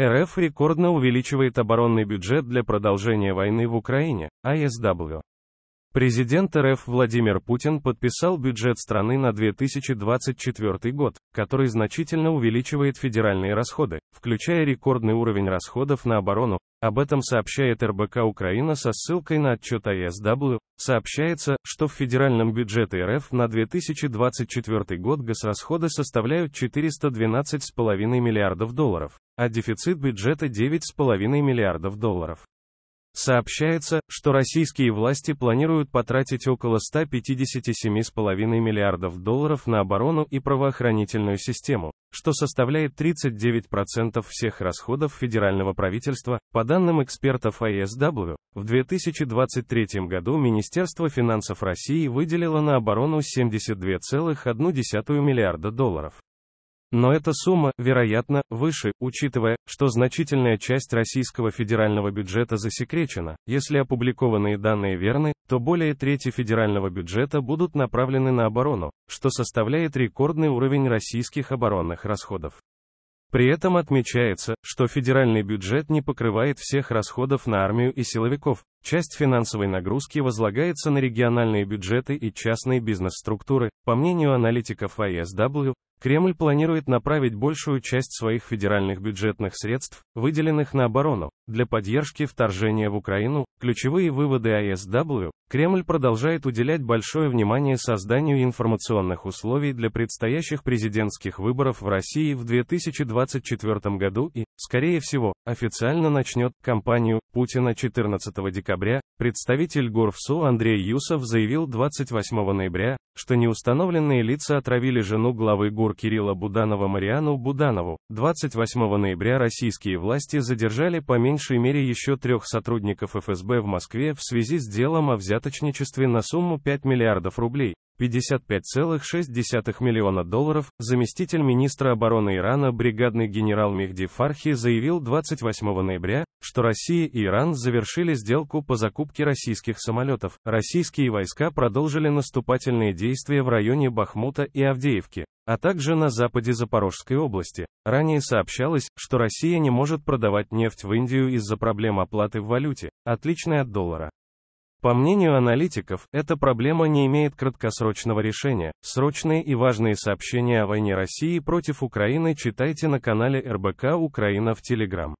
РФ рекордно увеличивает оборонный бюджет для продолжения войны в Украине, АСВ. Президент РФ Владимир Путин подписал бюджет страны на 2024 год, который значительно увеличивает федеральные расходы, включая рекордный уровень расходов на оборону, об этом сообщает РБК Украина со ссылкой на отчет АСW. Сообщается, что в федеральном бюджете РФ на 2024 год госрасходы составляют 412,5 миллиардов долларов, а дефицит бюджета 9,5 миллиардов долларов. Сообщается, что российские власти планируют потратить около 157,5 миллиардов долларов на оборону и правоохранительную систему, что составляет 39% всех расходов федерального правительства. По данным экспертов ISW, а в 2023 году Министерство финансов России выделило на оборону 72,1 миллиарда долларов. Но эта сумма, вероятно, выше, учитывая, что значительная часть российского федерального бюджета засекречена. Если опубликованные данные верны, то более трети федерального бюджета будут направлены на оборону, что составляет рекордный уровень российских оборонных расходов. При этом отмечается, что федеральный бюджет не покрывает всех расходов на армию и силовиков. Часть финансовой нагрузки возлагается на региональные бюджеты и частные бизнес-структуры. По мнению аналитиков ISW, а Кремль планирует направить большую часть своих федеральных бюджетных средств, выделенных на оборону, для поддержки вторжения в Украину. Ключевые выводы АСW Кремль продолжает уделять большое внимание созданию информационных условий для предстоящих президентских выборов в России в 2024 году и, скорее всего, официально начнет кампанию Путина 14 декабря. Представитель Горфсу Андрей Юсов заявил 28 ноября, что неустановленные лица отравили жену главы ГУР Кирилла Буданова Мариану Буданову. 28 ноября российские власти задержали по меньшей мере еще трех сотрудников ФСБ в Москве в связи с делом о взятом взяточничестве на сумму 5 миллиардов рублей, 55,6 миллиона долларов, заместитель министра обороны Ирана бригадный генерал Мехди Фархи заявил 28 ноября, что Россия и Иран завершили сделку по закупке российских самолетов. Российские войска продолжили наступательные действия в районе Бахмута и Авдеевки, а также на западе Запорожской области. Ранее сообщалось, что Россия не может продавать нефть в Индию из-за проблем оплаты в валюте, отличной от доллара. По мнению аналитиков, эта проблема не имеет краткосрочного решения. Срочные и важные сообщения о войне России против Украины читайте на канале РБК Украина в Телеграм.